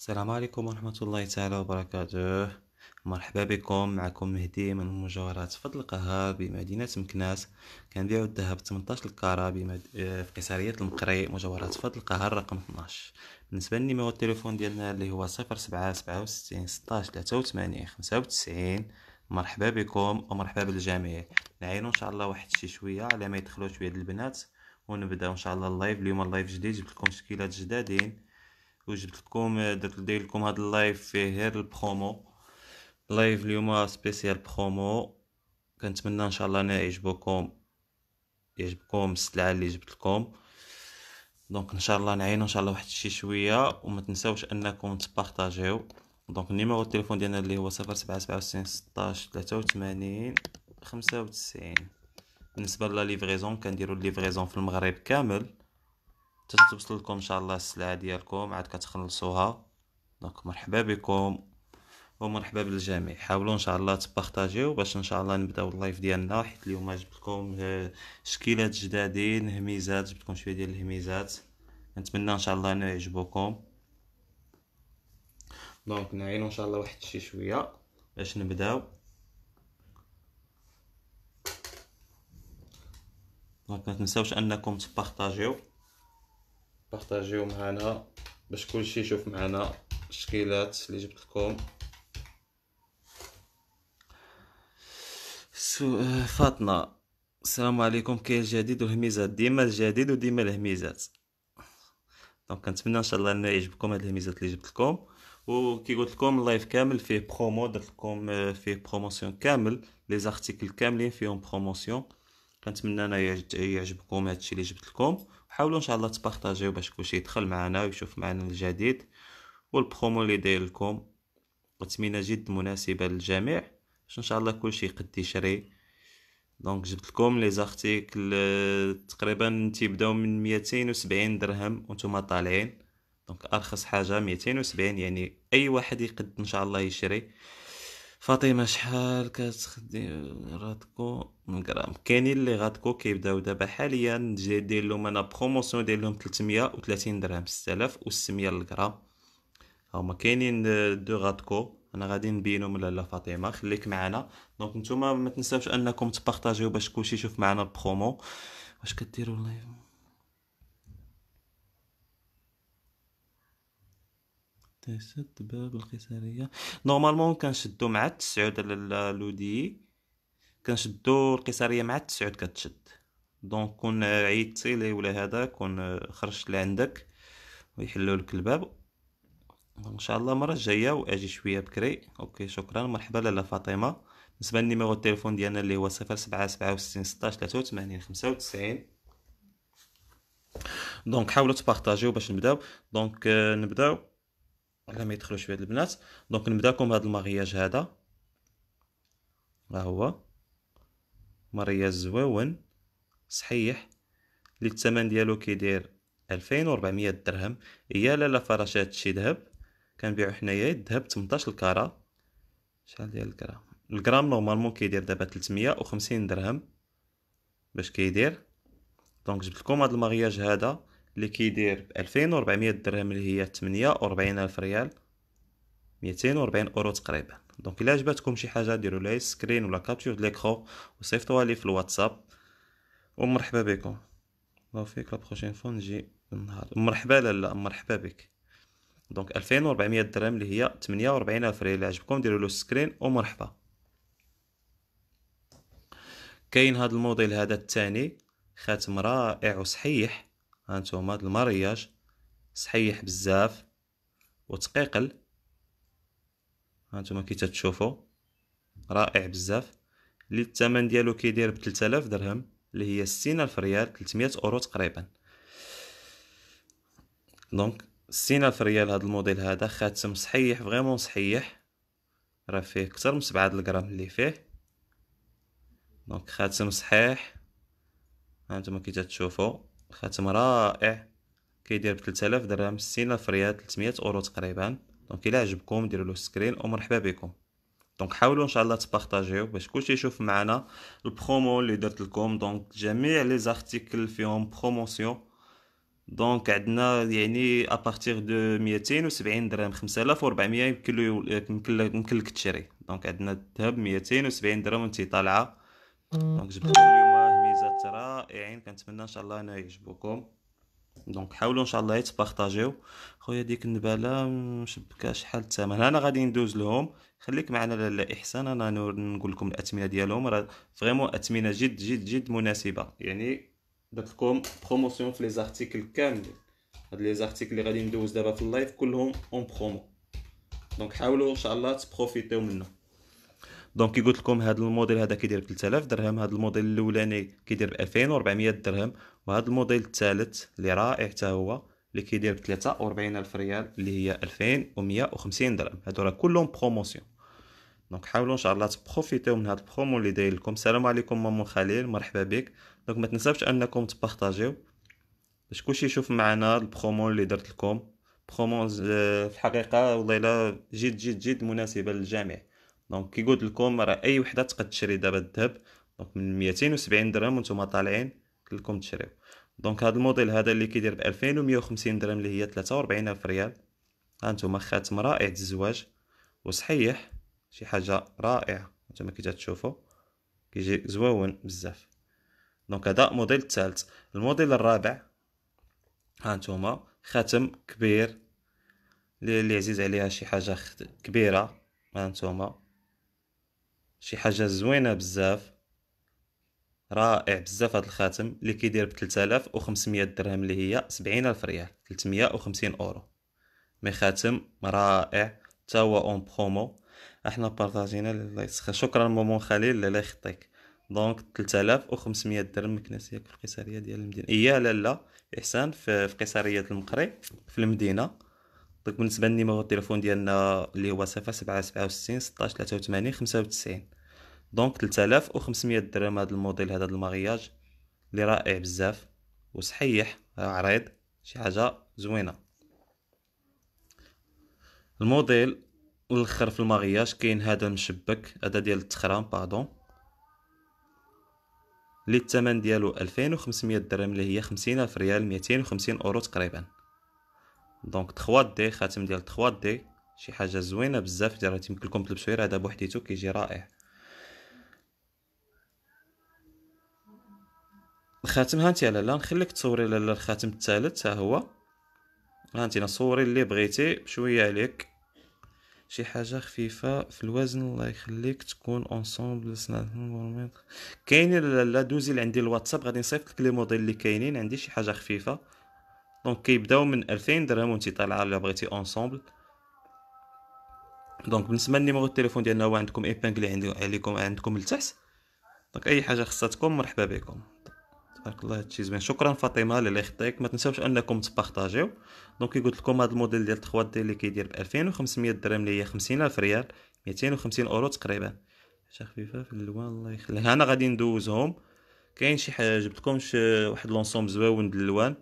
السلام عليكم ورحمة الله تعالى وبركاته مرحبا بكم معكم مهدي من مجوهرات فضل القهار بمدينة مكناس كنبيعو الذهب 18 الكارا بمد... في قيصرية المقري مجوهرات فضل القهار رقم 12 بالنسبة لنيميرو التليفون ديالنا اللي هو 0767 16 83 95 مرحبا بكم ومرحبا بالجميع نعينو ان شاء الله واحد شي شوية على ما يدخلو شوية البنات ونبدأ ان شاء الله اللايف اليوم اللايف جديد جبت لكم تشكيلات جدادين وجبت آه، لكم درت ندير لكم هذا اللايف فيه غير البرومو لايف اليوم سبيسيال برومو كنتمنى ان شاء الله انه يعجبكم يعجبكم السلعه اللي جبت لكم دونك ان شاء الله نعينو ان شاء الله واحد الشيء شويه وما تنساوش انكم تبارطاجيو دونك النيميرو التليفون ديالنا اللي هو 0797 16 83 95 بالنسبه لا ليفريزون كنديروا الليفريزون في المغرب كامل حتى توصل لكم ان شاء الله السلعه ديالكم عاد كتخلصوها دونك مرحبا بكم ومرحبا بالجميع حاولوا ان شاء الله تبارطاجيو باش ان شاء الله نبداو اللايف ديالنا حيت اليوم جبت لكم آه، شكيلات جدادين هميزات جبت لكم شويه ديال الهميزات نتمنى ان شاء الله انه يعجبوكم دونك نعينو ان شاء الله واحد الشيء شويه باش نبداو دونك ما تنساوش انكم تبارطاجيو بارطاجيو معنا باش كلشي يشوف معنا التشكيلات اللي جبت لكم آه، فاطمه السلام عليكم كاين الجديد والهميزات ديما الجديد وديما الهميزات دونك كنتمنى ان شاء الله انه يعجبكم هاد الهميزات اللي جبت لكم وكي قلت لكم اللايف كامل فيه برومو درت لكم آه، فيه بروموسيون كامل لي زارتيكل كاملين فيهم بروموسيون كنتمنى انا يعجبكم هادشي اللي جبت لكم حاولوا ان شاء الله تبارطاجيو باش كلشي يدخل معنا ويشوف معنا الجديد والبرومو اللي داير لكم اثمنه جد مناسبه للجميع باش ان شاء الله كلشي يقد يشري دونك جبت لكم لي زارتيكل آه، تقريبا تيبداو من 270 درهم وانتم طالعين دونك ارخص حاجه 270 يعني اي واحد يقد ان شاء الله يشري فاطمه شحال كتخدم راتكم غرام كاينين اللي غاتكو كيبداو دابا حاليا جاي دير لهم انا بروموسيون دير لهم 330 درهم 6600 الغرام هما كاينين آه، دو غاتكو انا غادي نبينهم لاله فاطمه خليك معنا دونك نتوما ما تنساوش انكم تبارطاجيو باش كلشي يشوف معنا البرومو واش كديروا اللايف تيست باب القيصريه نورمالمون كنشدو مع 9 ديال لودي كنشدو القيصريه مع التسعود كتشد دونك كون عيطتي لي ولا هذا كون خرجت لعندك ويحلوا لك الباب ان شاء الله المره الجايه واجي شويه بكري اوكي شكرا مرحبا لاله فاطمه بالنسبه للنيميرو التليفون ديالنا اللي هو 0767 16 83 95 دونك حاولوا تبارطاجيو باش نبداو دونك آه، نبداو على ما يدخلوا شويه البنات دونك نبداكم هذا المارياج هذا ها هو مريا الزواون صحيح اللي الثمن ديالو كيدير 2400 درهم هي لا لا فراشات شي ذهب كنبيعو حنايا الذهب 18 كارا شحال ديال الكرا الجرام نورمالمون كيدير دابا 350 درهم باش كيدير دونك جبت لكم هذا المارياج هذا اللي كيدير ب 2400 درهم اللي هي 48000 ريال 240 اورو تقريبا دونك الا عجبتكم شي حاجه ديروا لها سكرين ولا كابتور د ليكرو وصيفطوها لي في الواتساب ومرحبا بكم لو فيك لا بروشين فون نجي النهار مرحبا لالا مرحبا بك دونك 2400 درهم اللي هي 48000 ريال عجبكم ديروا له سكرين ومرحبا كاين هذا الموديل هذا الثاني خاتم رائع وصحيح هانتوما هاد المارياج صحيح بزاف وتقيقل هانتوما كي تتشوفوا رائع بزاف اللي الثمن ديالو كيدير ب 3000 درهم اللي هي 60000 ريال 300 اورو تقريبا دونك 60000 ريال هذا الموديل هذا خاتم صحيح فريمون صحيح راه فيه اكثر من 7 الغرام اللي فيه دونك خاتم صحيح هانتوما كي تتشوفوا خاتم رائع كيدير ب 3000 درهم 60000 ريال 300 اورو تقريبا دونك الا عجبكم ديروا له سكرين ومرحبا بكم دونك حاولوا ان شاء الله تبارطاجيو باش كلشي يشوف معنا البرومو اللي درت لكم دونك جميع لي زارتيكل فيهم بروموسيون دونك عندنا يعني ابارتيغ دو 270 درهم 5400 يمكن له يمكن يمكن لك تشري دونك عندنا الذهب 270 درهم وانت طالعه دونك جبت لكم اليوم ميزات رائعين يعني كنتمنى ان شاء الله انه يعجبكم دونك حاولوا ان شاء الله يتبارطاجيو خويا ديك النباله مشبكه شحال الثمن انا غادي ندوز لهم خليك معنا لالا احسان انا نقول لكم الاثمنه ديالهم راه فريمون اثمنه جد جد جد مناسبه يعني درت لكم بروموسيون في لي زارتيكل كاملين هاد لي زارتيكل اللي غادي ندوز دابا في اللايف كلهم اون برومو دونك حاولوا ان شاء الله تبروفيتيو منه دونك كي قلت لكم هذا الموديل هذا كيدير ب 3000 درهم هذا الموديل الاولاني كيدير ب 2400 درهم وهذا الموديل الثالث اللي رائع حتى هو اللي كيدير ب 43 الف ريال اللي هي 2150 درهم هادو راه كلهم بروموسيون دونك حاولوا ان شاء الله تبروفيتيو من هاد البرومو اللي داير لكم السلام عليكم مامون خليل مرحبا بك دونك ما تنساوش انكم تبارطاجيو باش كلشي يشوف معنا البرومو اللي درت لكم برومو آه، في الحقيقه والله الا جد جد جد مناسبه للجميع دونك كي قلت لكم راه اي وحده تقد تشري دابا الذهب دونك من 270 درهم وانتم طالعين لكم تشريو دونك هذا الموديل هذا اللي كيدير ب 2150 درهم اللي هي 43000 ريال هانتوما خاتم رائع الزواج وصحيح شي حاجه رائعه نتوما كي تشوفوا كيجي زواون بزاف دونك هذا موديل الثالث الموديل الرابع هانتوما خاتم كبير اللي عزيز عليها شي حاجه كبيره هانتوما شي حاجه زوينه بزاف رائع بزاف هذا الخاتم اللي كيدير ب 3500 درهم اللي هي 70000 ريال 350 اورو مي خاتم رائع تا هو اون برومو احنا بارطاجينا الله يسخر شكرا مومون خليل الله يخطيك دونك 3500 درهم مكنسيه في القيصريه ديال المدينه اي لا لا احسان في, في قيصريه المقري في المدينه دونك بالنسبه للنيميرو التليفون ديالنا اللي هو 0767 16 83 95 دونك 3500 درهم هذا الموديل هذا المغياج اللي رائع بزاف وصحيح عريض شي حاجه زوينه الموديل الاخر في المغياج كاين هذا المشبك هذا ديال التخرام باردون اللي الثمن ديالو 2500 درهم اللي هي 50000 ريال 250 اورو تقريبا دونك 3 دي خاتم ديال 3 دي شي حاجه زوينه بزاف اللي راه يمكن لكم تلبسوه هذا بوحديتو كيجي رائع هانتي انت لالا نخليك تصوري لالا الخاتم الثالث ها هو هانتي نصوري صوري اللي بغيتي بشويه عليك شي حاجه خفيفه في الوزن الله يخليك تكون اونسومبل سنان كاينين لالا دوزي لعندي الواتساب غادي نصيفط لك لي موديل اللي كاينين عندي شي حاجه خفيفه دونك كيبداو من 2000 درهم وانت طالعه الا بغيتي اونسومبل دونك بالنسبه للنيميرو التليفون ديالنا هو عندكم ايبانكلي عندي عليكم عندكم لتحت دونك اي حاجه خصاتكم مرحبا بكم عطاك الله هادشي زوين شكرا فاطمه للاخطيك ما تنساوش انكم تبارطاجيو دونك قلت لكم هذا الموديل ديال 3 دي اللي كيدير ب 2500 درهم اللي هي 50000 ريال 250 اورو تقريبا شي خفيفه في الالوان الله يخليها انا غادي ندوزهم كاين شي حاجه جبت لكم شي واحد لونسوم زواون ديال الالوان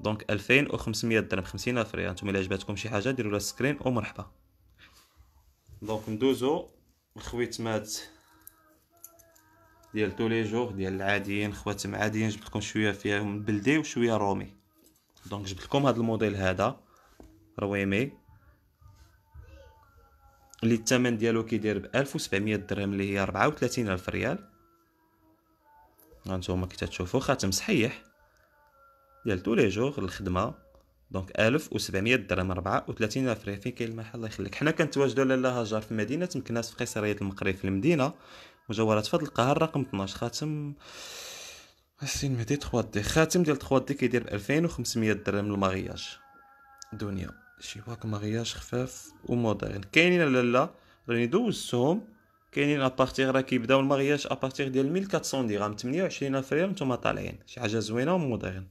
دونك 2500 درهم 50000 ريال نتوما الا عجبتكم شي حاجه ديروا لها سكرين ومرحبا دونك ندوزو الخويتمات ديال تو لي جوغ ديال العاديين خواتم عاديين جبت لكم شويه فيهم بلدي وشويه رومي دونك جبت لكم هذا الموديل هذا رويمي اللي الثمن ديالو كيدير ب 1700 درهم اللي هي 34000 الف ريال هانتوما كي تشوفوا خاتم صحيح ديال تو لي جوغ الخدمه دونك 1700 درهم 34 الف ريال فين كاين المحل الله يخليك حنا كنتواجدوا لاله هاجر في مدينه مكناس في قصريه المقري في المدينه مجوهرات في هذا القهر رقم 12 خاتم حسين مهدي 3 دي خاتم ديال 3 دي كيدير ب 2500 درهم المغياج دنيا شي واك مغياج خفاف ومودرن كاينين لا لا راني دوزتهم كاينين ابارتيغ راه كيبداو المغياج ابارتيغ ديال 1400 درهم 28 فريم نتوما طالعين شي حاجه زوينه ومودرن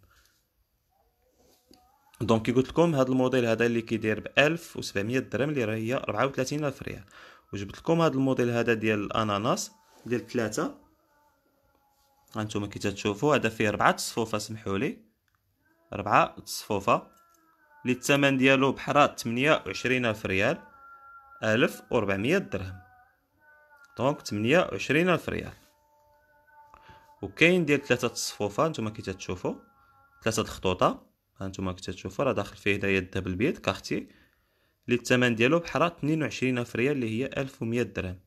دونك كي قلت لكم هذا الموديل هذا اللي كيدير ب 1700 درهم اللي راه هي 34000 ريال وجبت لكم هذا الموديل هذا ديال الاناناس ديال ثلاثة هانتوما كي تتشوفوا هذا فيه ربعة تصفوفة سمحوا لي ربعة تصفوفة اللي الثمن ديالو بحال 28 الف ريال 1400 درهم دونك 28 الف ريال وكاين ديال ثلاثة تصفوفة هانتوما كي تتشوفوا ثلاثة الخطوطة هانتوما كي تتشوفوا راه داخل فيه هدايا الدبل البيض كارتي اللي الثمن ديالو بحال 22 الف ريال اللي هي 1100 درهم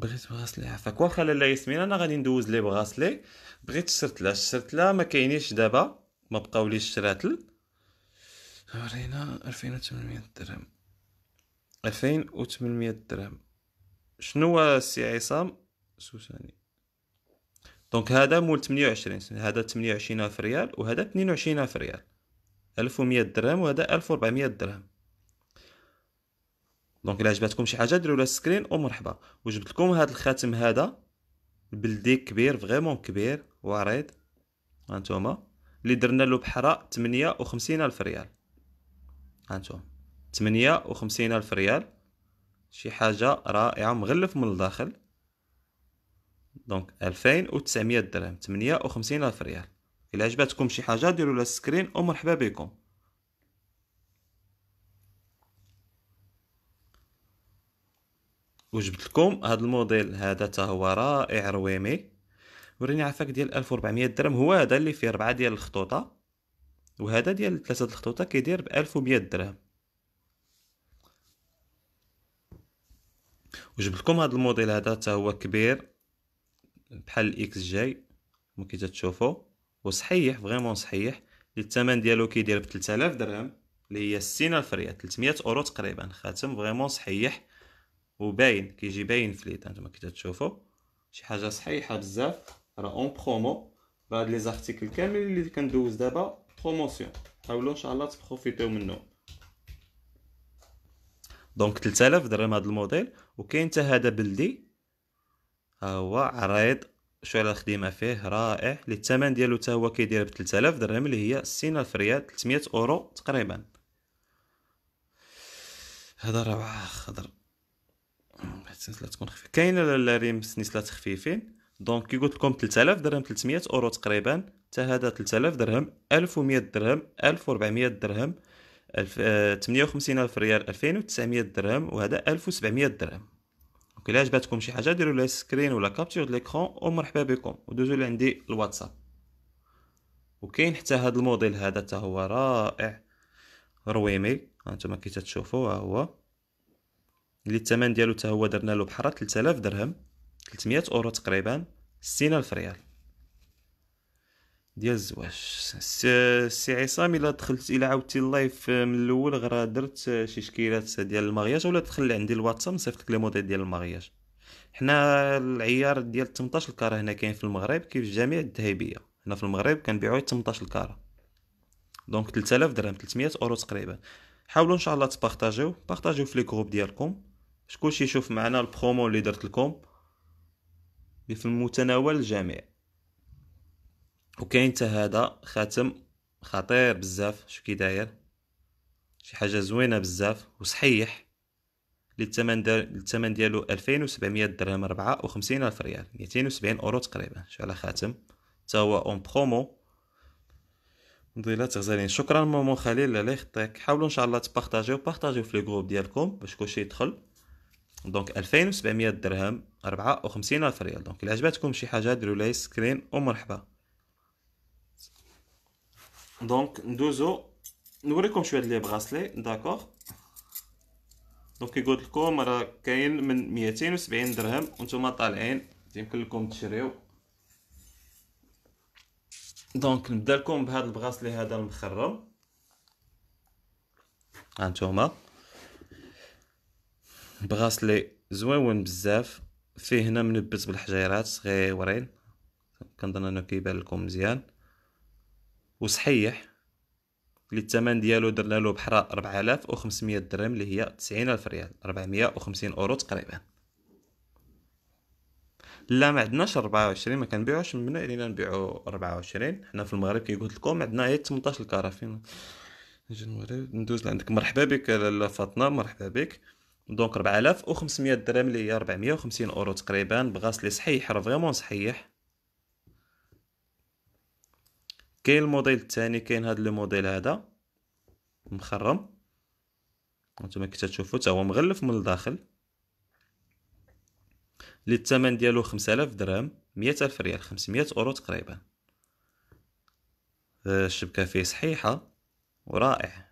بغيت براسلي عفاك واخا لالا ياسمين انا غادي ندوز لي براسلي بغيت الشرتله الشرتله ما كاينينش دابا ما بقاوليش شراتل ورينا 2800 درهم 2800 درهم شنو السي عصام سوساني دونك هذا مول 28 هذا عشرين الف ريال وهذا عشرين الف ريال 1100 درهم وهذا 1400 درهم دونك الا عجبتكم شي حاجه ديروا لها سكرين ومرحبا وجبت لكم هذا الخاتم هذا البلدي كبير فريمون كبير وعريض هانتوما اللي درنا له بحراء 58 الف ريال هانتوما 58 الف ريال شي حاجه رائعه مغلف من الداخل دونك 2900 درهم 58 الف ريال الا عجبتكم شي حاجه ديروا لها سكرين ومرحبا بكم وجبت لكم هذا الموديل هذا تا هو رائع رويمي وريني عفاك ديال 1400 درهم هو هذا اللي فيه اربعه ديال الخطوطه وهذا ديال ثلاثه الخطوطه كيدير ب 1100 درهم وجبت لكم هذا الموديل هذا تا هو كبير بحال الاكس جي كما تشوفوا وصحيح فريمون صحيح اللي الثمن ديالو كيدير ب 3000 درهم اللي هي 60000 ريال 300 اورو تقريبا خاتم فريمون صحيح وباين كيجي باين في ليت نتوما كي تشوفوا شي حاجه صحيحه بزاف راه اون برومو بعد لي زارتيكل كامل اللي كندوز دابا بروموسيون حاولوا ان شاء الله تبروفيتيو منهم دونك 3000 درهم هذا الموديل وكاين حتى هذا بلدي ها هو عريض شو على الخدمه فيه رائع اللي الثمن ديالو حتى هو كيدير ب 3000 درهم اللي هي 60000 ريال 300 اورو تقريبا هذا روعه خضر سنسلات تكون خفيفه كاينه الريم سنسلات خفيفين دونك كي قلت لكم 3000 درهم 300 اورو تقريبا حتى هذا 3000 درهم 1100 درهم 1400 درهم 58000 آه، ريال 2900 درهم وهذا 1700 درهم اوكي الا عجبتكم شي حاجه ديروا لي سكرين ولا كابتشر د ليكرون ومرحبا بكم ودوزوا لعندي الواتساب وكاين حتى هذا الموديل هذا حتى هو رائع رويمي ها انتم كي تشوفوا ها هو اللي الثمن ديالو حتى هو درنا له بحال 3000 درهم 300 اورو تقريبا 60000 ريال ديال الزواج سي عصام الا دخلت الا عاودتي اللايف آه، من الاول غير درت آه، شي شكيلات ديال المغياج ولا دخل لي عندي الواتساب نصيفط لك لي موديل ديال المغياج حنا العيار ديال 18 كاره هنا كاين في المغرب كيف جميع الذهبيه هنا في المغرب كنبيعوه 18 كاره دونك 3000 درهم 300 اورو تقريبا حاولوا ان شاء الله تبارطاجيو بارطاجيو في لي جروب ديالكم شكون يشوف معنا البرومو اللي درت لكم اللي في المتناول الجميع وكاين حتى هذا خاتم خطير بزاف شو كي داير شي حاجه زوينه بزاف وصحيح اللي الثمن الثمن ديالو 2700 درهم 54 الف ريال 270 اورو تقريبا شو على خاتم حتى هو اون برومو مضيلات غزالين شكرا مامو خليل الله يخطيك حاولوا ان شاء الله تبارطاجيو بارطاجيو في جروب ديالكم باش كلشي يدخل دونك 2700 درهم 54 الف ريال دونك الا عجبتكم شي حاجه ديروا لي سكرين ومرحبا دونك ندوزو نوريكم شويه لي بغاسلي داكوغ دونك قلت لكم راه كاين من 270 درهم وانتم طالعين يمكن لكم تشريو دونك نبدا لكم بهذا البغاسلي هذا المخرم هانتوما بغاسلي زوين بزاف فيه هنا منبت بالحجيرات صغيورين كنظن انه كيبان لكم مزيان وصحيح اللي الثمن ديالو درنا له بحرا 4500 درهم اللي هي 90000 ريال 450 اورو تقريبا لا ما عندناش 24 ما كنبيعوش من هنا لينا نبيعو 24 حنا في المغرب كي قلت لكم عندنا غير 18 الكرافين نجي المغرب ندوز لعندك مرحبا بك لاله فاطمه مرحبا بك دونك 4500 درهم اللي هي 450 اورو تقريبا بغاس لي صحيح راه فريمون صحيح كاين الموديل الثاني كاين هذا لو موديل هذا مخرم نتوما كي تشوفوا حتى هو مغلف من الداخل اللي الثمن ديالو 5000 درهم 100000 ريال 500 اورو تقريبا آه، الشبكه فيه صحيحه ورائع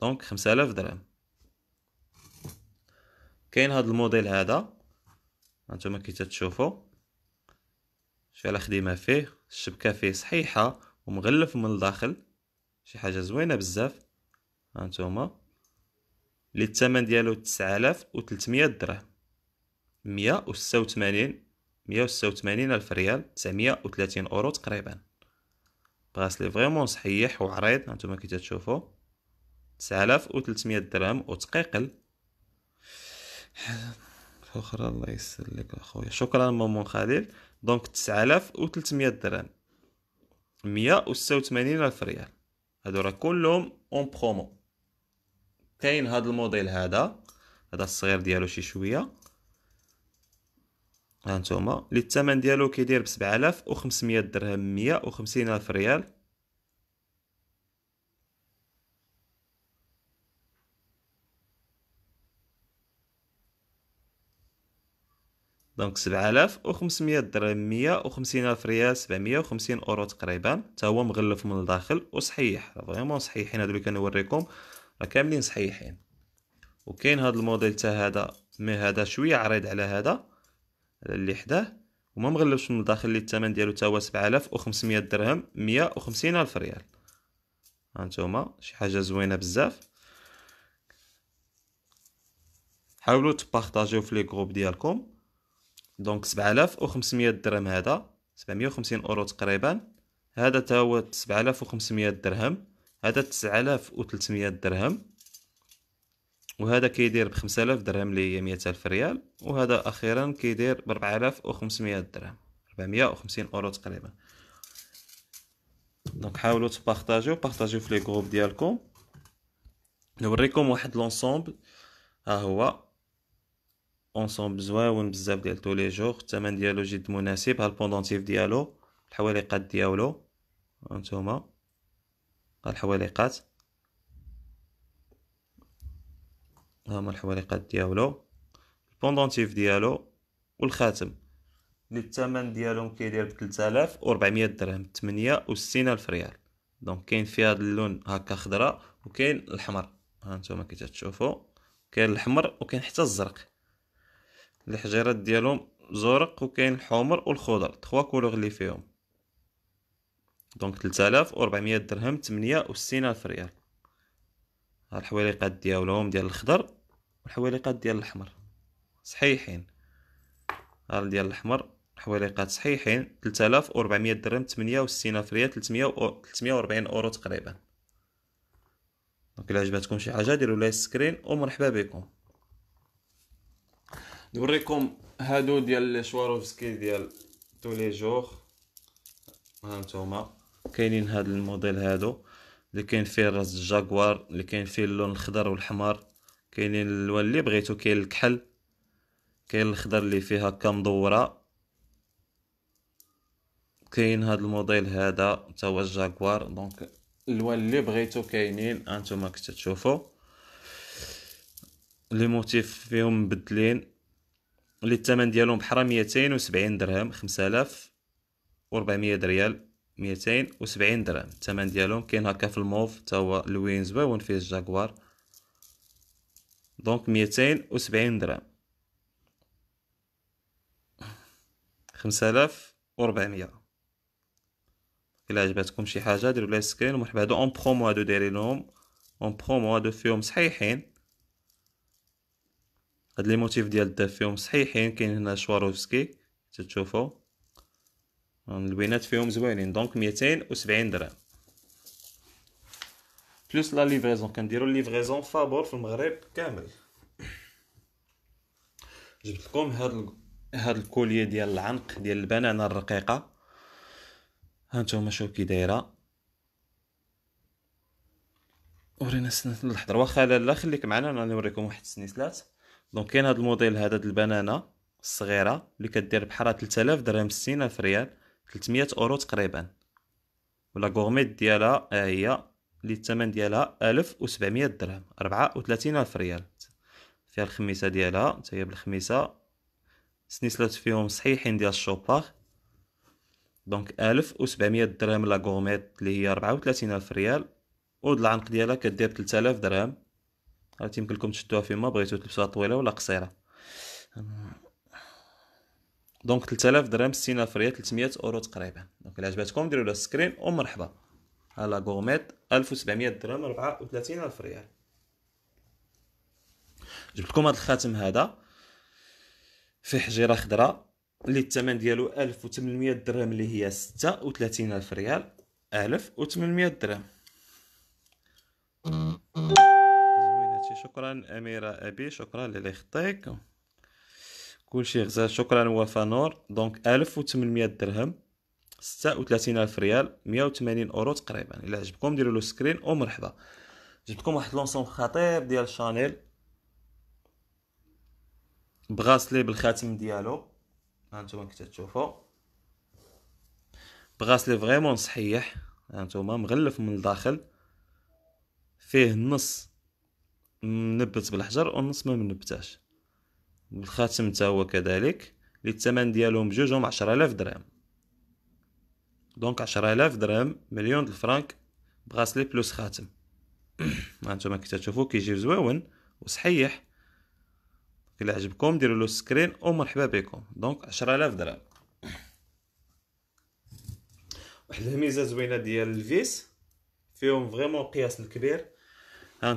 دونك 5000 درهم كاين هذا الموديل هذا هانتوما كي تتشوفوا شوف على خدمه فيه الشبكه فيه صحيحه ومغلف من الداخل شي حاجه زوينه بزاف هانتوما اللي الثمن ديالو 9300 درهم 186 186 الف ريال 930 اورو تقريبا براسلي فريمون صحيح وعريض هانتوما كي تتشوفوا 9300 درهم وتقيقل فخر الله يسر لك اخويا شكرا مامون خليل دونك 9300 درهم 186 الف ريال هادو راه كلهم اون برومو كاين هذا الموديل هذا هذا الصغير ديالو شي شويه ها نتوما اللي الثمن ديالو كيدير ب 7500 درهم 150 الف ريال دونك 7500 درهم 150 الف ريال 750 اورو تقريبا حتى هو مغلف من الداخل وصحيح فريمون صحيحين هادو اللي كنوريكم راه كاملين صحيحين وكاين هذا الموديل حتى هذا مي هذا شويه عريض على هذا على اللي حداه وما مغلفش من الداخل اللي الثمن ديالو حتى هو 7500 درهم 150 الف ريال هانتوما شي حاجه زوينه بزاف حاولوا تبارطاجيو في لي جروب ديالكم دونك 7500 درهم هذا 750 اورو تقريبا هذا تا هو 7500 درهم هذا 9300 درهم وهذا كيدير ب 5000 درهم اللي هي 100000 ريال وهذا اخيرا كيدير ب 4500 درهم 450 اورو تقريبا دونك حاولوا تبارطاجيو بارطاجيو في لي جروب ديالكم نوريكم واحد لونسومبل ها هو اونصومب زواون بزاف ديال تو لي جوغ الثمن ديالو جد مناسب ها البوندونتيف ديالو الحواليقات ديالو هانتوما ها الحواليقات هما الحواليقات ديالو البوندونتيف ديالو والخاتم اللي الثمن ديالهم كيدير ب 3400 درهم 68 الف ريال دونك كاين في هذا اللون هكا خضرا وكاين الاحمر ها نتوما كي تشوفوا كاين الاحمر وكاين حتى الزرق الحجيرات ديالهم زرق وكاين الحمر والخضر تخوا كولور لي فيهم دونك 3400 درهم 68 الف ريال ها الحويليقات ديالهم ديال الخضر والحويليقات ديال الاحمر صحيحين ها ديال الاحمر حويليقات صحيحين 3400 درهم 68 الف ريال 340 اورو تقريبا دونك الا عجبتكم شي حاجه ديروا لايك سكرين ومرحبا بكم نوريكم هادو ديال شواروفسكي ديال تولي جوغ ها نتوما كاينين هاد الموديل هادو اللي كاين فيه راس الجاكوار اللي كاين فيه اللون الخضر والحمر كاينين الوان اللي بغيتو كاين الكحل كاين الخضر اللي فيه هكا مدوره كاين هاد الموديل هذا تا هو الجاكوار دونك الوان اللي بغيتو كاينين انتما كتشوفوا لي موتيف فيهم مبدلين اللي الثمن ديالهم بحال 270 درهم 5400 ريال 270 درهم الثمن ديالهم كاين هكا في الموف حتى هو لوين زويون فيه الجاكوار دونك 270 درهم 5400 الا عجبتكم شي حاجه ديروا لايك سكرين ومرحبا هادو اون برومو هادو دايرينهم اون برومو هادو فيهم صحيحين هاد لي موتيف ديال الداف فيهم صحيحين كاين هنا شواروفسكي تتشوفوا البينات فيهم زوينين دونك ميتين وسبعين درهم بلوس لا ليفريزون كنديرو ليفريزون فابور في المغرب كامل جبت لكم هاد ال... هاد الكوليه ديال العنق ديال البنانه الرقيقه هانتوما شوف كي دايره ورينا سنه الحضر واخا لا خليك معنا انا نوريكم واحد السنيسلات دونك كاين هذا الموديل هذا ديال البنانه الصغيره اللي كدير بحال 3000 درهم 60000 ريال 300 اورو تقريبا ولا غورميت ديالها هي اللي الثمن ديالها 1700 درهم 34000 ريال فيها الخميسه ديالها حتى هي بالخميسه سنيسلات فيهم صحيحين ديال الشوبار دونك 1700 درهم لا غورميت اللي هي 34000 ريال ود العنق ديالها كدير 3000 درهم راه يمكن لكم تشدوها فيما بغيتو تلبسوها طويله ولا قصيره دونك 3000 درهم 60 الف ريال 300 اورو تقريبا دونك الا عجبتكم ديروا لها سكرين ومرحبا على غورميت 1700 درهم 34 الف ريال جبت لكم هذا الخاتم هذا فيه حجيره خضراء اللي الثمن ديالو 1800 درهم اللي هي الف ريال 1800 درهم شكرا اميره ابي شكرا للي خطيك كلشي غزال شكرا وفا نور دونك 1800 درهم 36000 الف ريال 180 اورو تقريبا الا عجبكم ديروا له سكرين ومرحبا جبتكم واحد لونسون خطير ديال شانيل بغاسلي بالخاتم ديالو هانتوما كي تشوفوا بغاسلي فريمون صحيح هانتوما مغلف من الداخل فيه النص منبت بالحجر والنص ما منبتاش الخاتم حتى هو كذلك اللي الثمن ديالهم بجوجهم 10000 درهم دونك 10000 درهم مليون د الفرنك بغاسلي بلوس خاتم هانتوما كي تشوفوا كيجيو زويون وصحيح الى عجبكم ديروا له سكرين ومرحبا بكم دونك 10000 درهم واحد الميزه زوينه ديال الفيس فيهم فريمون قياس الكبير ها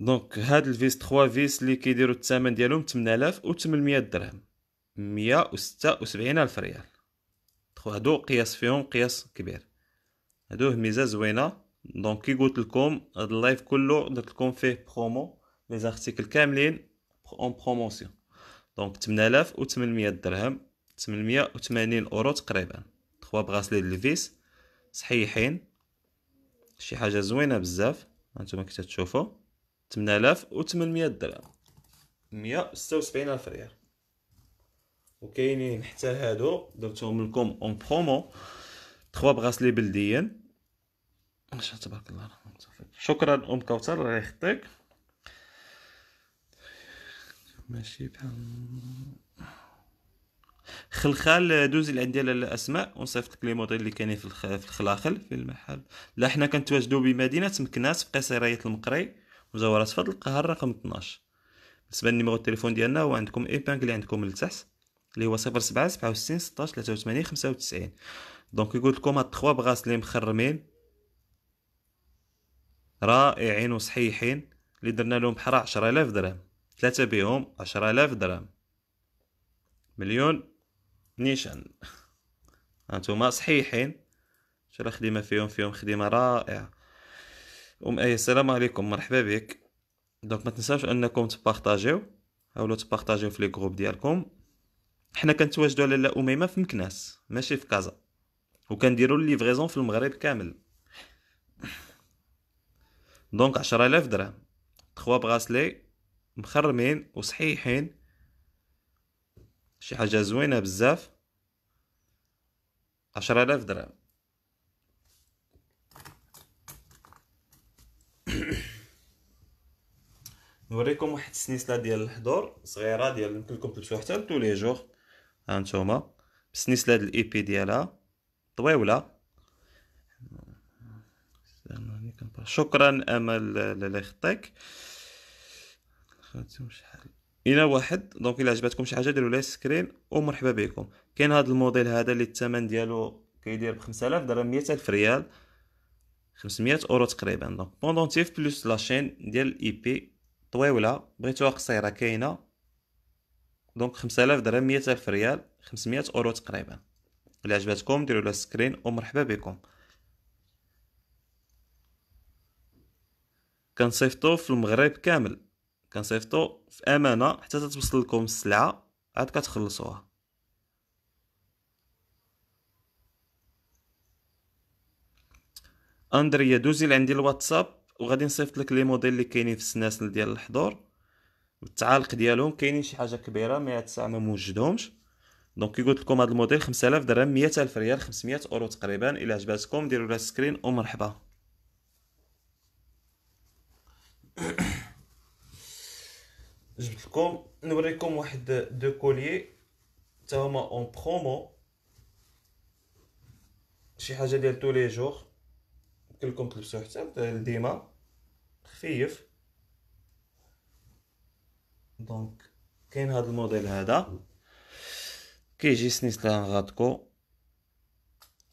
دونك هاد الفيس 3 فيس اللي كيديروا الثمن ديالهم 8800 درهم 176 الف ريال هادو قياس فيهم قياس كبير هادو ميزه زوينه دونك كي قلت لكم هاد اللايف كله درت لكم فيه برومو لي زارتيكل كاملين اون بروموسيون دونك 8800 درهم 880 اورو تقريبا 3 بغاسلي للفيس صحيحين شي حاجه زوينه بزاف هانتوما كي تشوفوا 8800 درهم 176 الف ريال وكاينين حتى هادو درتهم لكم اون برومو 3 بغاسلي بلديين ما شاء تبارك الله شكرا ام كوثر الله يخطيك ماشي بحال خلخال دوزي لعندي ديال الاسماء ونصيفط لك لي موديل اللي كاينين في الخلاخل في المحل لا حنا كنتواجدو بمدينه مكناس في قصيريه المقري مزورات فهاد القهر رقم 12 بالنسبة للنيميرو التليفون ديالنا هو عندكم ايبانك اللي عندكم لتحت اللي هو 07 67 16 83 95 دونك يقول لكم هاد 3 بغاس لي مخرمين رائعين وصحيحين اللي درنا لهم بحال 10000 درهم ثلاثة بهم 10000 درهم مليون نيشان هانتوما صحيحين شرا خدمة فيهم فيهم خدمة رائعة ام اي السلام عليكم مرحبا بك دونك ما تنساوش انكم تبارطاجيو لو تبارطاجيو في لي جروب ديالكم حنا كنتواجدوا على لا اميمه في مكناس ماشي في كازا وكنديروا ليفريزون في المغرب كامل دونك 10000 درهم 3 بغاسلي مخرمين وصحيحين شي حاجه زوينه بزاف 10000 درهم نوريكم واحد السنيسله ديال الحضور صغيره ديال يمكن لكم تلبسوها حتى لتو لي جوغ هانتوما السنيسله ديال الايبي e ديالها طويوله يعني شكرا امل شحال الى واحد دونك الى عجبتكم شي حاجه ديروا لها سكرين ومرحبا بكم كاين هذا الموديل هذا اللي الثمن ديالو كيدير ب 5000 درهم 100000 ريال 500 اورو تقريبا دونك بوندونتيف بلوس لاشين ديال الاي e بي طويوله بغيتوها قصيره كاينه دونك 5000 درهم 100000 ريال 500 اورو تقريبا اللي عجبتكم ديروا لها سكرين ومرحبا بكم كنصيفطو في المغرب كامل كنصيفطو في امانه حتى تتوصل لكم السلعه عاد كتخلصوها اندريا دوزي لعندي الواتساب وغادي نصيفط لك لي موديل اللي كاينين في السناسل ديال الحضور التعالق ديالهم كاينين شي حاجه كبيره مي هاد الساعه ما موجدهمش دونك كي قلت لكم هذا الموديل 5000 درهم 100000 ريال 500 اورو تقريبا الا عجباتكم ديروا لها سكرين ومرحبا جبت لكم نوريكم واحد دو كوليي تا هما اون برومو شي حاجه ديال تولي لي جور كلكم تلبسوه حتى ديما خفيف دونك كاين هذا الموديل هذا كيجي سنيسلان غاتكو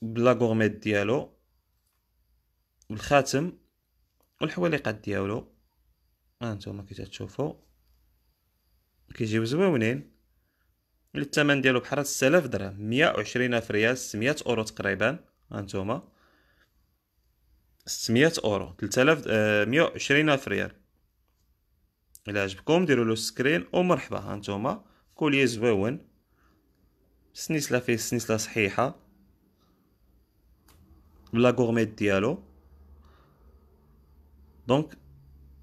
بلا غورميت ديالو بالخاتم والحواليقات ديالو هانتوما آه، كي تشوفوا كيجيو زوينين الثمن ديالو بحال 6000 درهم 120 الف ريال 600 اورو تقريبا هانتوما آه، 600 اورو 3000 120 آه، الف ريال الى عجبكم ديروا له سكرين ومرحبا هانتوما كولي زويون سنيسله فيه سنيسله صحيحه بلا غورميت ديالو دونك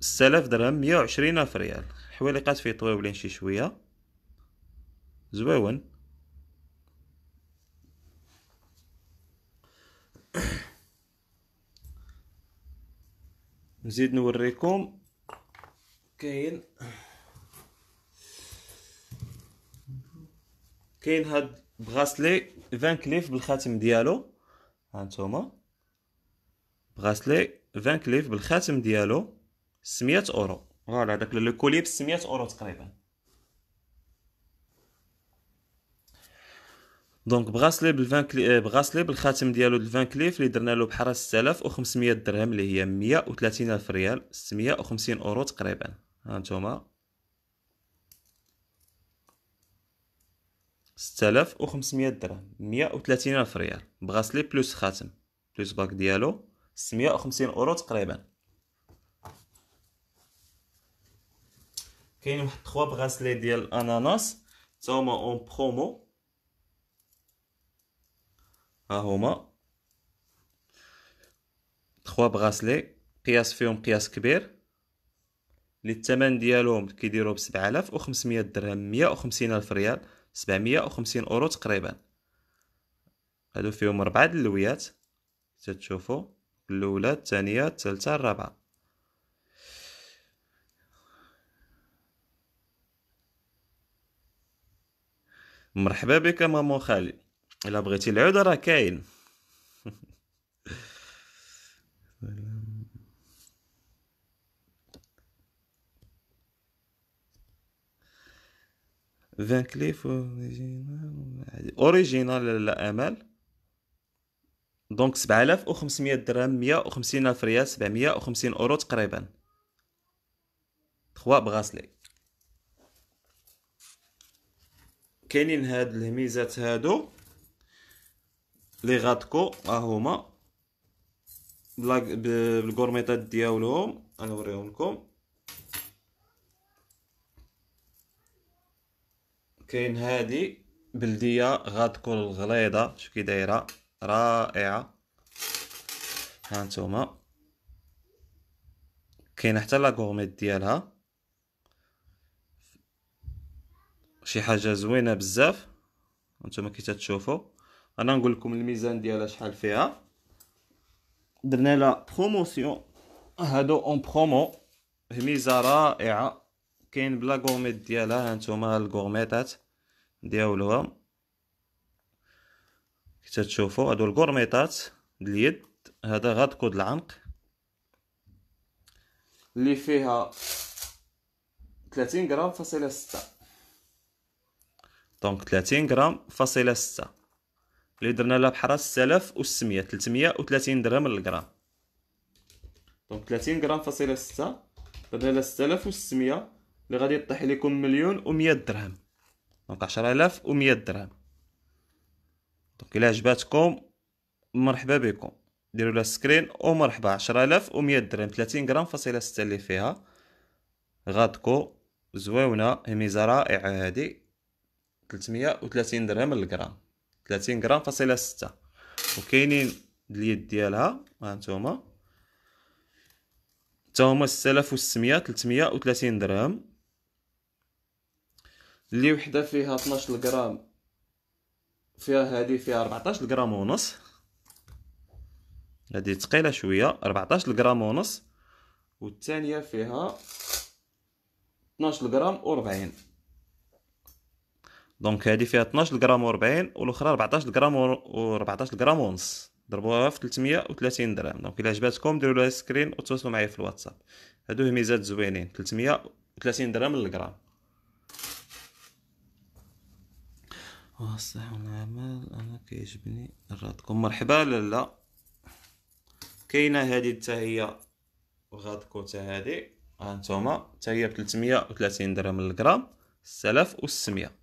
6000 درهم 120 الف ريال حوالي قات فيه طويولين شي شويه زويون نزيد نوريكم كاين كاين هاد بغاسلي فان كليف بالخاتم ديالو هانتوما بغاسلي فان كليف بالخاتم ديالو سميات اورو فوالا داك لو كولي ب اورو تقريبا دونك بغاسلي بال كلي... آه، بغاسلي بالخاتم ديالو د 20 كليف اللي درنا له بحال 6500 درهم اللي هي 130 الف ريال 650 اورو تقريبا ها نتوما 6500 درهم 130 الف ريال بغاسلي بلوس خاتم بلوس باك ديالو 650 اورو تقريبا كاين واحد 3 بغاسلي ديال الاناناس تاهما اون برومو ها هما تخوا بغاسلي قياس فيهم قياس كبير لي الثمن ديالهم كيديروا ب 7500 درهم 150 الف ريال 750 اورو تقريبا هادو فيهم اربعه اللويات تتشوفوا الاولى الثانيه الثالثه الرابعه مرحبا بك مامو خالد الا بغيتي العود راه كاين فان كليف اوريجينال اوريجينال لا امل دونك 7500 درهم 150 الف ريال 750 اورو تقريبا 3 بغاسلي كاينين هاد الهميزات هادو لي غاتكو ها هما بالكورميطات ديالهم غنوريهم لكم كاين هادي بلديه غاتكو الغليظه شوف كي دايره رائعه هانتوما كاين حتى لا ديالها شي حاجه زوينه بزاف هانتوما كي تتشوفوا انا نقول لكم الميزان ديالها شحال فيها درنا لها بروموسيون هادو اون برومو ميزه رائعه كاين بلا غورميت ديالها هانتوما الغورميتات ديالهم كي تشوفوا هادو الغورميتات اليد هذا غتكود العنق اللي فيها 30 غرام فاصله 6 دونك 30 غرام فاصله 6 اللي درنا لها بحال السلف و 600 330 درهم للغرام دونك 30 غرام فاصله 6 درنا لها 6600 اللي غادي يطيح لكم مليون و100 درهم دونك 10100 درهم دونك الى عجبتكم مرحبا بكم ديروا لها سكرين ومرحبا 10100 درهم 30 غرام فاصله 6 اللي فيها غادكو زويونه هميزه رائعه هذه 330 درهم للغرام 30 غرام فاصله 6 وكاينين اليد ديالها ها نتوما حتى هما 6600 330 درهم اللي وحده فيها 12 غرام فيها هذه فيها 14 غرام ونص هذه ثقيله شويه 14 غرام ونص والثانيه فيها 12 غرام و40 دونك هذه فيها 12 غرام و40 والاخرى 14 غرام و14 غرام ونص ضربوها في 330 درهم دونك الا عجبتكم ديروا لها سكرين وتواصلوا معايا في الواتساب هادو ميزات زوينين 330 درهم للغرام الصحة آه، والعمل انا كيعجبني راتكم مرحبا لالا كاينه هذه حتى هي غادكو حتى هذه آه، ها انتما حتى هي ب 330 درهم للغرام 6600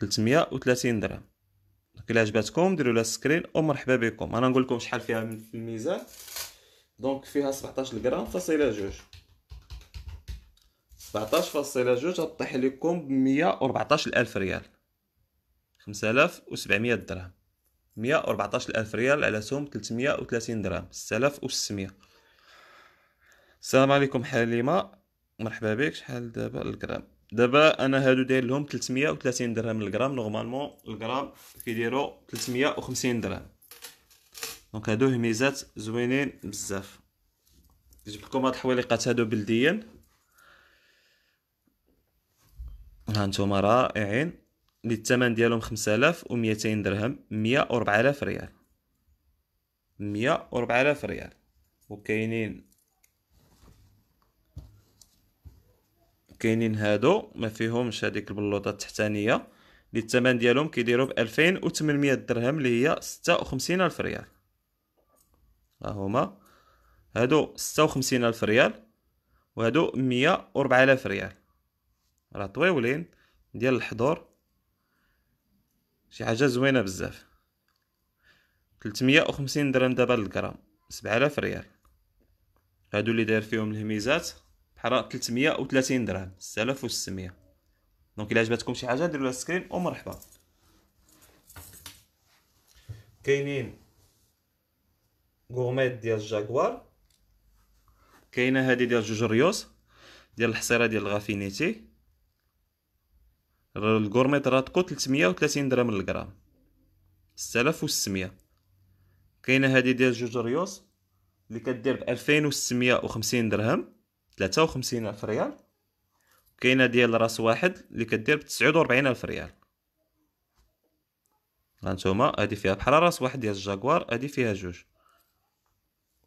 330 درهم دونك الا عجبتكم ديروا لها سكرين ومرحبا بكم انا نقول لكم شحال فيها من في الميزان دونك فيها 17 غرام فاصله 2 17 فاصله جوج غطيح لكم ب 114 الف ريال 5700 درهم 114 الف ريال على سوم 330 درهم 6600 السلام عليكم حليمه مرحبا بك شحال دابا الغرام دابا انا هادو داير لهم 330 درهم الغرام نورمالمون الغرام كيديروا 350 درهم دونك هادو هميزات زوينين بزاف جبت لكم هاد الحويليقات هادو بلديا ها انتم رائعين اللي الثمن ديالهم 5200 درهم 104000 ريال 104000 ريال وكاينين كاينين هادو ما فيهمش هذيك البلوطه التحتانيه اللي الثمن ديالهم كيديروا ب 2800 درهم اللي هي 56 الف ريال ها هما هادو 56 الف ريال وهادو 104 الف ريال راه طويولين ديال الحضور شي حاجه زوينه بزاف 350 درهم دابا للغرام 7000 ريال هادو اللي داير فيهم الهميزات بحال 330 درهم 6600 دونك الا عجبتكم شي حاجه ديروا لها سكرين ومرحبا كاينين غورميت ديال جاكوار كاينه هذه ديال جوج ريوس ديال الحصيره ديال الغافينيتي الغورميت راه تقو 330 درهم للغرام 6600 كاينه هذه ديال جوج ريوس اللي كدير ب 2650 درهم تلاتة وخمسين ألف ريال وكاينه ديال راس واحد اللي كدير بتسعود وربعين ألف ريال هانتوما هادي فيها بحال راس واحد ديال الجاكوار هادي فيها جوج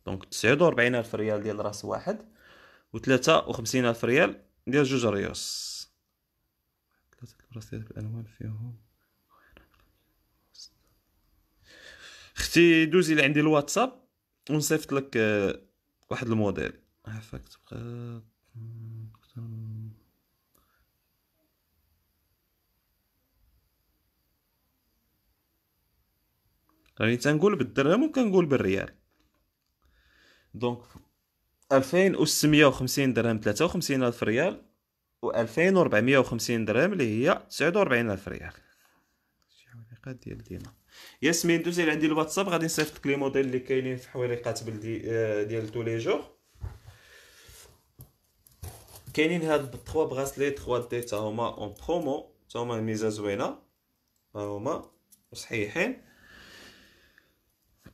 دونك تسعود وربعين ألف ريال ديال راس واحد وتلاتة وخمسين ألف ريال ديال جوج ريوس ثلاثة فيهم اختي دوزي لعندي الواتساب ونصيفط لك آه، واحد الموديل عافاك تبقى أكثر يعني تنقول بالدرهم وكنقول بالريال دونك 2650 درهم 53 الف ريال و 2450 درهم اللي هي 49 الف ريال شي حواليقات ديال دينا ياسمين دوزي عندي الواتساب غادي نصيفط لك لي موديل اللي كاينين في حواليقات بلدي آه، ديال تو جور كاينين هاد 3 براسلي 3 دي حتى هما اون برومو حتى هما ميزه زوينه ها هما صحيحين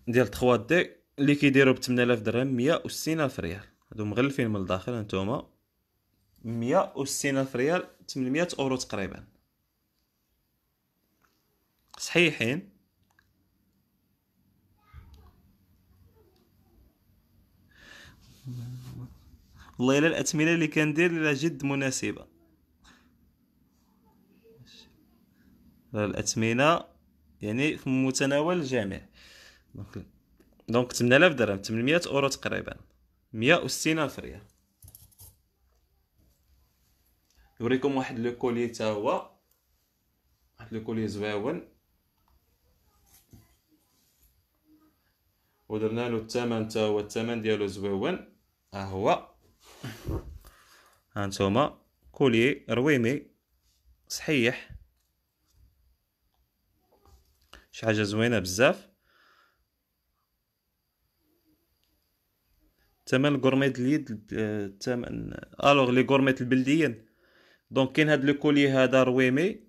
ديال 3 دي اللي كيديروا ب 8000 درهم 160 الف ريال هادو مغلفين من الداخل هانتوما 160 الف ريال 800 اورو تقريبا صحيحين mm والله الا الاثمنه اللي كندير لها جد مناسبه الاثمنه يعني في متناول الجميع دونك دونك 8000 درهم 800 اورو تقريبا 160 الف ريال نوريكم واحد لو كولي تا هو واحد لو كولي زواون ودرنا له الثمن تا هو الثمن ديالو زواون ها هو هانتوما كولي رويمي صحيح شي حاجه زوينه بزاف ثمن الكورميت اليد الثمن الوغ لي غورميت البلديين دونك كاين هاد لو كولي هذا رويمي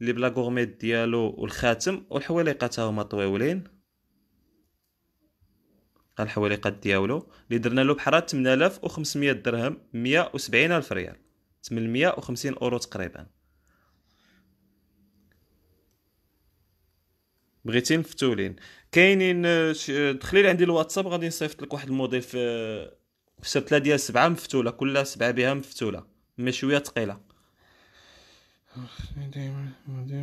اللي بلا غورميت ديالو والخاتم والحوايق حتى هما طويولين قال حوالي ديالو اللي درنا له بحال 8500 درهم 170 الف ريال 850 اورو تقريبا بغيتي مفتولين كاينين دخلي آه، آه، لي عندي الواتساب غادي نصيفط لك واحد الموديل في آه، في سبتله ديال سبعه مفتوله كلها سبعه بها مفتوله شويه ثقيله موديل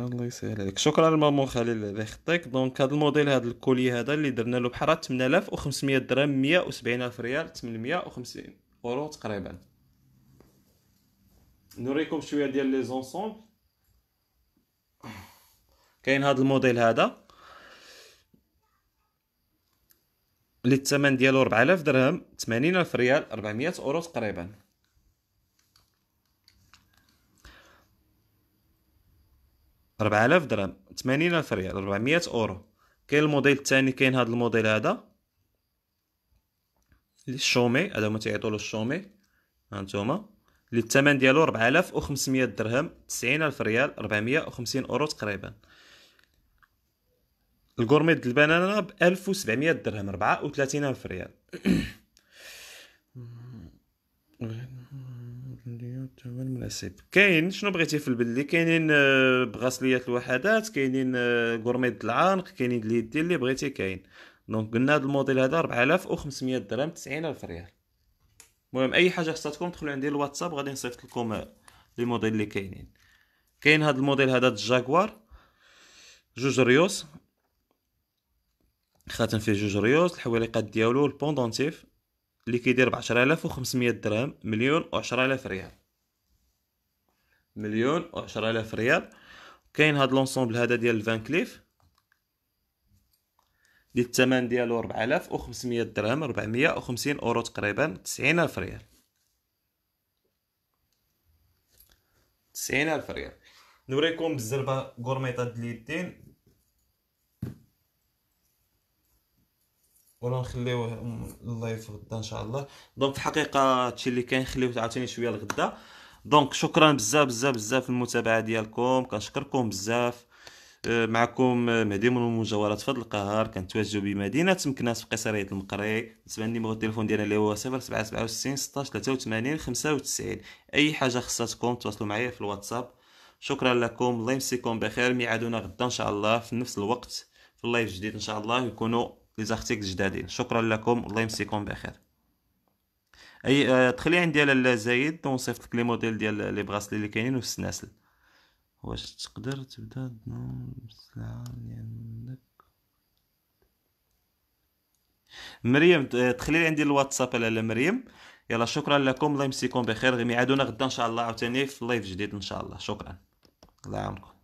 الله يسهل عليك شكرا مامو خليل على خطيك دونك هذا الموديل هذا الكولي هذا اللي درنا له بحال 8500 درهم 170 الف ريال 850 اورو تقريبا نوريكم شويه ديال لي زونسومبل كاين هذا الموديل هذا اللي الثمن ديالو 4000 درهم 80 الف ريال 400 اورو تقريبا 4000 درهم 80000 ريال 400 اورو كاين الموديل الثاني كاين هذا الموديل هذا الشومي هذا هما تيعيطوا له الشومي ها نتوما اللي الثمن ديالو 4500 درهم 90000 ريال 450 اورو تقريبا الكورمي ديال البنانا ب 1700 درهم 34000 ريال هو المناسب كاين شنو بغيتي في البلي كاينين آه، بغاسليات الوحدات كاينين كورميد آه، العنق كاينين اليد اللي بغيتي كاين دونك قلنا هذا الموديل هذا 4500 درهم 90000 ريال المهم اي حاجه خصاتكم دخلوا عندي الواتساب غادي نصيفط لكم آه، لي موديل اللي كاينين كاين هذا الموديل هذا الجاكوار جوج ريوس خاتم فيه جوج ريوس الحواليقات ديالو البوندونتيف اللي كيدير ب 10500 درهم مليون و 10000 ريال مليون و آلاف ريال كاين هاد لونسومبل هذا ديال الفان كليف لي الثمن ديالو 4500 درهم 450 اورو تقريبا 90000 ريال 90000 ريال نوريكم بالزربه قرميطه د اليدين ولا نخليوه اللايف غدا ان شاء الله دونك في الحقيقه هادشي اللي كاين خليوه عاوتاني شويه لغدا دونك شكرا بزاف بزاف بزاف للمتابعه ديالكم كنشكركم بزاف أه، معكم أه، مهدي من المجاورات فضل القهار كنتواجدوا بمدينه مكناس في قصريه المقري بالنسبه مغو التليفون ديالنا اللي هو 0767 16 83 95 اي حاجه خصاتكم تواصلوا معايا في الواتساب شكرا لكم الله يمسيكم بخير ميعادنا غدا ان شاء الله في نفس الوقت في اللايف الجديد ان شاء الله يكونوا لي زارتيكل جدادين شكرا لكم الله يمسيكم بخير اي آه، تخلي عندي لا زايد ونصيفط لك لي موديل ديال لي براسلي اللي كاينين السناسل واش تقدر تبدا بالسلعه اللي عندك مريم آه، تخلي عندي الواتساب على مريم يلا شكرا لكم الله يمسيكم بخير غير ميعادونا غدا ان شاء الله عاوتاني في لايف جديد ان شاء الله شكرا الله يعاونكم